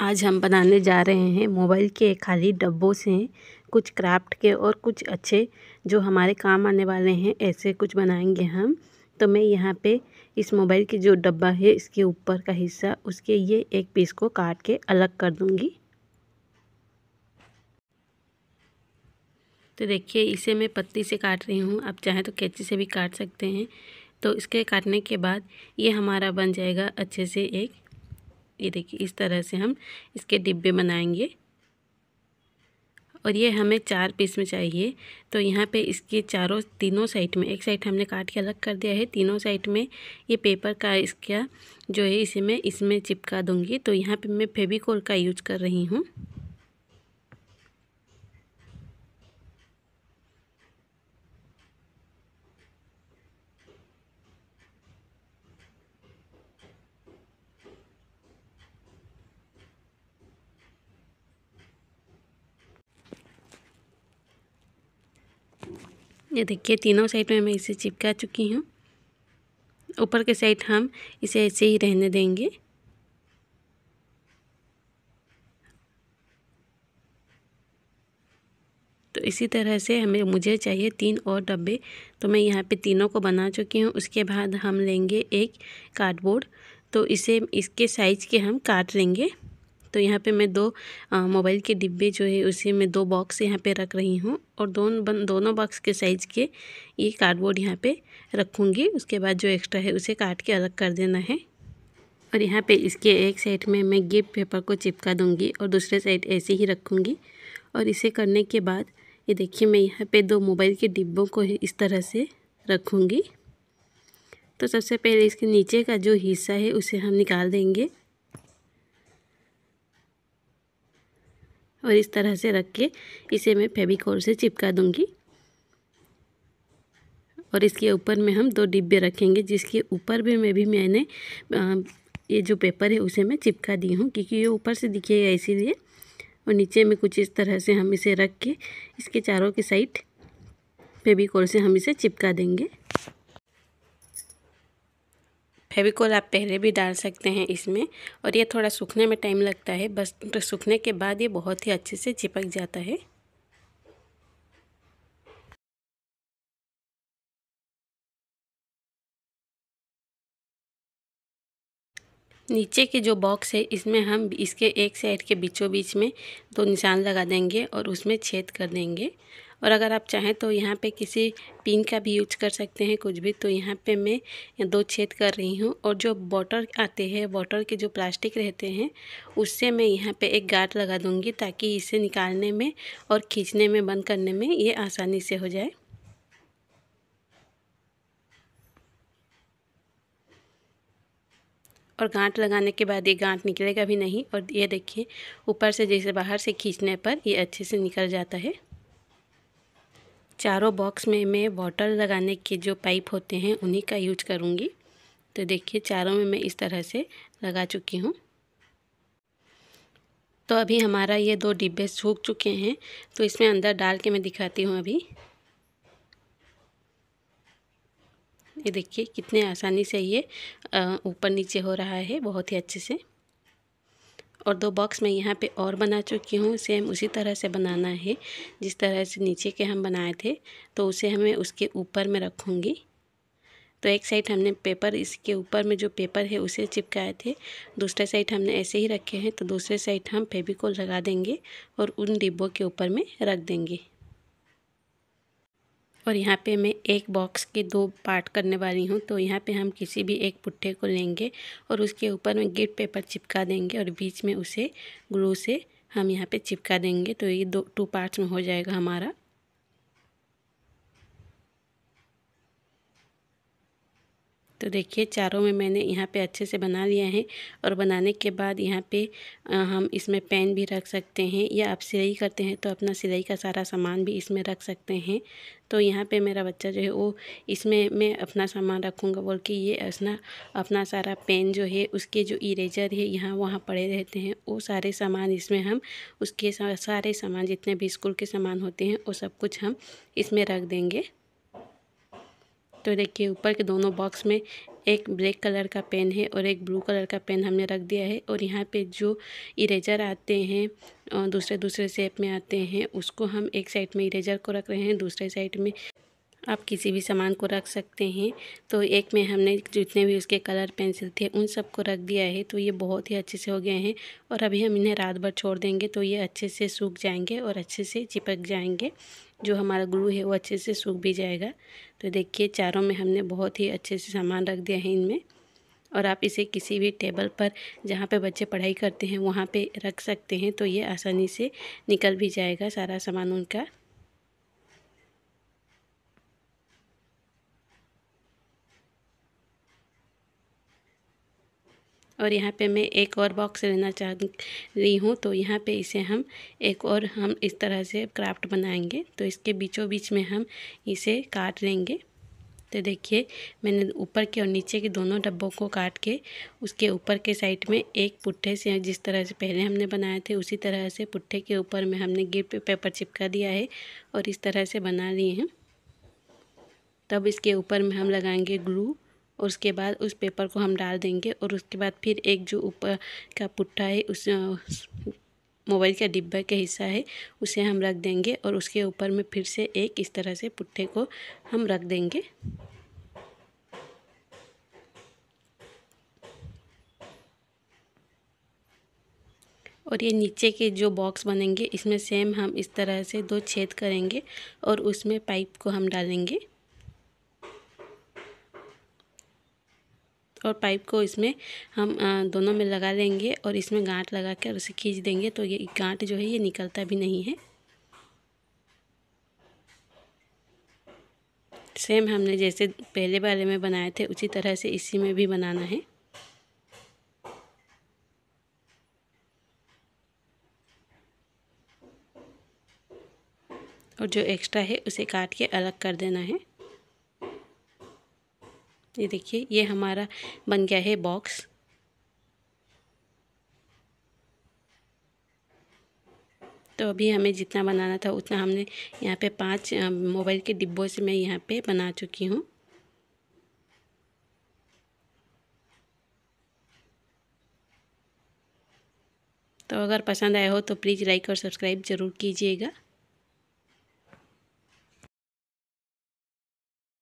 आज हम बनाने जा रहे हैं मोबाइल के खाली डब्बों से कुछ क्राफ्ट के और कुछ अच्छे जो हमारे काम आने वाले हैं ऐसे कुछ बनाएंगे हम तो मैं यहाँ पे इस मोबाइल की जो डब्बा है इसके ऊपर का हिस्सा उसके ये एक पीस को काट के अलग कर दूँगी तो देखिए इसे मैं पत्ती से काट रही हूँ आप चाहें तो कैची से भी काट सकते हैं तो इसके काटने के बाद ये हमारा बन जाएगा अच्छे से एक ये देखिए इस तरह से हम इसके डिब्बे बनाएंगे और ये हमें चार पीस में चाहिए तो यहाँ पे इसके चारों तीनों साइड में एक साइड हमने काट के अलग कर दिया है तीनों साइड में ये पेपर का इसका जो है इसे मैं इसमें चिपका दूँगी तो यहाँ पे मैं फेविकोल का यूज कर रही हूँ ये देखिए तीनों साइड में मैं इसे चिपका चुकी हूँ ऊपर के साइड हम इसे ऐसे ही रहने देंगे तो इसी तरह से हमें मुझे चाहिए तीन और डब्बे तो मैं यहाँ पे तीनों को बना चुकी हूँ उसके बाद हम लेंगे एक कार्डबोर्ड तो इसे इसके साइज़ के हम काट लेंगे तो यहाँ पे मैं दो मोबाइल के डिब्बे जो है उसी में दो बॉक्स यहाँ पे रख रही हूँ और दोनों दोनों बॉक्स के साइज़ के ये कार्डबोर्ड यहाँ पे रखूँगी उसके बाद जो एक्स्ट्रा है उसे काट के अलग कर देना है और यहाँ पे इसके एक साइड में मैं गिफ्ट पेपर को चिपका दूँगी और दूसरे साइड ऐसे ही रखूँगी और इसे करने के बाद ये देखिए मैं यहाँ पर दो मोबाइल के डिब्बों को इस तरह से रखूँगी तो सबसे पहले इसके नीचे का जो हिस्सा है उसे हम निकाल देंगे और इस तरह से रख के इसे मैं फेविकोल से चिपका दूंगी और इसके ऊपर में हम दो डिब्बे रखेंगे जिसके ऊपर भी में भी मैंने ये जो पेपर है उसे मैं चिपका दी हूँ क्योंकि ये ऊपर से दिखेगा इसीलिए और नीचे में कुछ इस तरह से हम इसे रख के इसके चारों की साइड फेविकोल से हम इसे चिपका देंगे फेविकोल आप पहले भी डाल सकते हैं इसमें और ये थोड़ा सूखने में टाइम लगता है बस तो सूखने के बाद ये बहुत ही अच्छे से चिपक जाता है नीचे के जो बॉक्स है इसमें हम इसके एक साइड के बीचों बीच में दो निशान लगा देंगे और उसमें छेद कर देंगे और अगर आप चाहें तो यहाँ पे किसी पिन का भी यूज कर सकते हैं कुछ भी तो यहाँ पे मैं दो छेद कर रही हूँ और जो बॉटल आते हैं बॉटल के जो प्लास्टिक रहते हैं उससे मैं यहाँ पे एक गाट लगा दूँगी ताकि इसे निकालने में और खींचने में बंद करने में ये आसानी से हो जाए और गांठ लगाने के बाद ये गांठ निकलेगा भी नहीं और ये देखिए ऊपर से जैसे बाहर से खींचने पर ये अच्छे से निकल जाता है चारों बॉक्स में मैं वाटर लगाने के जो पाइप होते हैं उन्हीं का यूज करूँगी तो देखिए चारों में मैं इस तरह से लगा चुकी हूँ तो अभी हमारा ये दो डिब्बे सूख चुके हैं तो इसमें अंदर डाल के मैं दिखाती हूँ अभी ये देखिए कितने आसानी से ये ऊपर नीचे हो रहा है बहुत ही अच्छे से और दो बॉक्स मैं यहाँ पे और बना चुकी हूँ सेम उसी तरह से बनाना है जिस तरह से नीचे के हम बनाए थे तो उसे हमें उसके ऊपर में रखूँगी तो एक साइड हमने पेपर इसके ऊपर में जो पेपर है उसे चिपकाए थे दूसरे साइड हमने ऐसे ही रखे हैं तो दूसरे साइड हम फेविकोल लगा देंगे और उन डिब्बों के ऊपर में रख देंगे और यहाँ पे मैं एक बॉक्स के दो पार्ट करने वाली हूँ तो यहाँ पे हम किसी भी एक पुट्ठे को लेंगे और उसके ऊपर में गिट पेपर चिपका देंगे और बीच में उसे ग्लू से हम यहाँ पे चिपका देंगे तो ये दो टू पार्ट्स में हो जाएगा हमारा तो देखिए चारों में मैंने यहाँ पे अच्छे से बना लिया है और बनाने के बाद यहाँ पे हम इसमें पेन भी रख सकते हैं या आप सिलाई करते हैं तो अपना सिलाई का सारा सामान भी इसमें रख सकते हैं तो यहाँ पे मेरा बच्चा जो है वो इसमें मैं अपना सामान रखूँगा बोल के ये अपना अपना सारा पेन जो है उसके जो इरेजर है यहाँ वहाँ पड़े रहते हैं वो सारे सामान इसमें हम उसके सारे सामान जितने भी स्कूल के सामान होते हैं वो सब कुछ हम इसमें रख देंगे तो देखिए ऊपर के दोनों बॉक्स में एक ब्लैक कलर का पेन है और एक ब्लू कलर का पेन हमने रख दिया है और यहाँ पे जो इरेजर आते हैं दूसरे दूसरे शेप में आते हैं उसको हम एक साइड में इरेजर को रख रहे हैं दूसरे साइड में आप किसी भी सामान को रख सकते हैं तो एक में हमने जितने भी उसके कलर पेंसिल थे उन सब को रख दिया है तो ये बहुत ही अच्छे से हो गए हैं और अभी हम इन्हें रात भर छोड़ देंगे तो ये अच्छे से सूख जाएंगे और अच्छे से चिपक जाएंगे जो हमारा ग्लू है वो अच्छे से सूख भी जाएगा तो देखिए चारों में हमने बहुत ही अच्छे से सामान रख दिया है इनमें और आप इसे किसी भी टेबल पर जहाँ पे बच्चे पढ़ाई करते हैं वहाँ पे रख सकते हैं तो ये आसानी से निकल भी जाएगा सारा सामान उनका और यहाँ पे मैं एक और बॉक्स लेना चाह रही हूँ तो यहाँ पे इसे हम एक और हम इस तरह से क्राफ्ट बनाएंगे तो इसके बीचों बीच में हम इसे काट लेंगे तो देखिए मैंने ऊपर के और नीचे के दोनों डब्बों को काट के उसके ऊपर के साइड में एक पुट्ठे से जिस तरह से पहले हमने बनाए थे उसी तरह से पुट्ठे के ऊपर में हमने गिफ्ट पेपर चिपका दिया है और इस तरह से बना लिए हैं तब इसके ऊपर में हम लगाएंगे ग्लू और उसके बाद उस पेपर को हम डाल देंगे और उसके बाद फिर एक जो ऊपर का पुट्ठा है उस, मोबाइल का डिब्बा का हिस्सा है उसे हम रख देंगे और उसके ऊपर में फिर से एक इस तरह से पुट्ठे को हम रख देंगे और ये नीचे के जो बॉक्स बनेंगे इसमें सेम हम इस तरह से दो छेद करेंगे और उसमें पाइप को हम डालेंगे और पाइप को इसमें हम दोनों में लगा लेंगे और इसमें गांठ लगा कर उसे खींच देंगे तो ये गांठ जो है ये निकलता भी नहीं है सेम हमने जैसे पहले वाले में बनाए थे उसी तरह से इसी में भी बनाना है और जो एक्स्ट्रा है उसे काट के अलग कर देना है ये देखिए ये हमारा बन गया है बॉक्स तो अभी हमें जितना बनाना था उतना हमने यहाँ पे पांच मोबाइल के डिब्बों से मैं यहाँ पे बना चुकी हूँ तो अगर पसंद आया हो तो प्लीज़ लाइक और सब्सक्राइब ज़रूर कीजिएगा